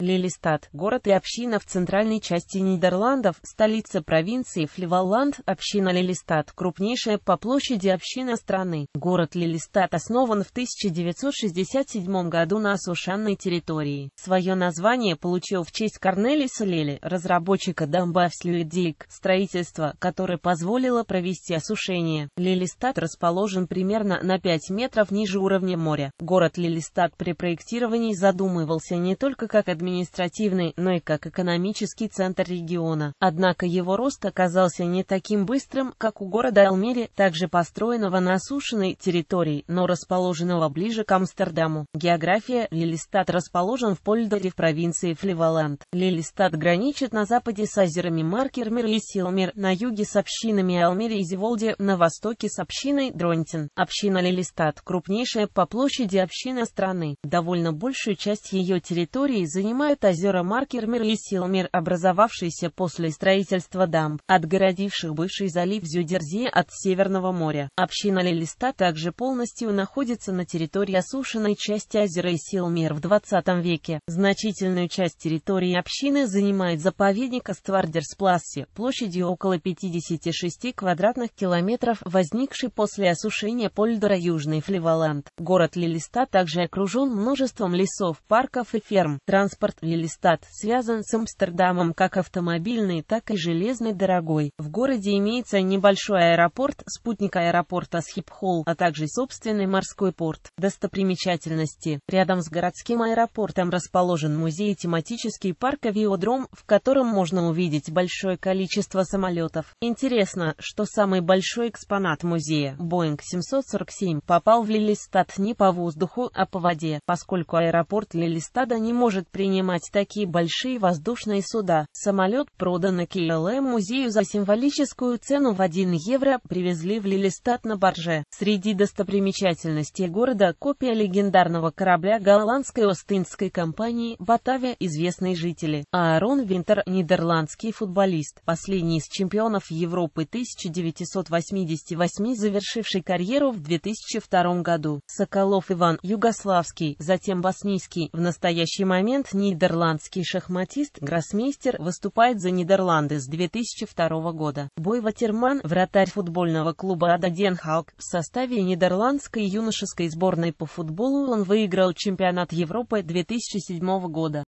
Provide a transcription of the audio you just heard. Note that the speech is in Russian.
Лилистад – город и община в центральной части Нидерландов, столица провинции Фливоланд, община Лилистад – крупнейшая по площади община страны. Город Лилистад основан в 1967 году на осушанной территории. Свое название получил в честь Корнелиса Лели, разработчика Дамбавслюидик, строительства, которое позволило провести осушение. Лилистад расположен примерно на 5 метров ниже уровня моря. Город Лилистад при проектировании задумывался не только как администрация, административный, но и как экономический центр региона. Однако его рост оказался не таким быстрым, как у города Алмери, также построенного на осушенной территории, но расположенного ближе к Амстердаму. География Лилистат расположен в Польдоре в провинции Флеваланд. Лилистат граничит на западе с озерами Маркермер и Силмер, на юге с общинами Алмери и Зеволде, на востоке с общиной Дронтин. Община Лилистат – крупнейшая по площади община страны. Довольно большую часть ее территории занимает занимают озера Маркермер и Силмер, образовавшиеся после строительства дамб, отгородивших бывший залив Зюдерзе от Северного моря. Община Лилиста также полностью находится на территории осушенной части озера Исилмер в 20 веке. Значительную часть территории общины занимает заповедник Аствардерсплассе, площадью около 56 квадратных километров, возникший после осушения Польдора Южный Флеваланд. Город Лилиста также окружен множеством лесов, парков и ферм. Транспорт Порт Лилистат связан с Амстердамом как автомобильный, так и железный дорогой. В городе имеется небольшой аэропорт, спутник аэропорта Схипхол, а также собственный морской порт. Достопримечательности. Рядом с городским аэропортом расположен музей-тематический парк «Авиодром», в котором можно увидеть большое количество самолетов. Интересно, что самый большой экспонат музея, Боинг 747, попал в Лилистат не по воздуху, а по воде, поскольку аэропорт Лилистада не может принять принимать такие большие воздушные суда. Самолет, проданный КЛМ музею за символическую цену в 1 евро, привезли в Лилистат на барже. Среди достопримечательностей города копия легендарного корабля голландской Остинской компании Батавия известные жители. Аарон Винтер, нидерландский футболист, последний из чемпионов Европы 1988, завершивший карьеру в 2002 году. Соколов Иван, югославский, затем боснийский, в настоящий момент Нидерландский шахматист, гроссмейстер, выступает за Нидерланды с 2002 года. Бой Ватерман, вратарь футбольного клуба Ада Денхаук, в составе нидерландской юношеской сборной по футболу он выиграл чемпионат Европы 2007 года.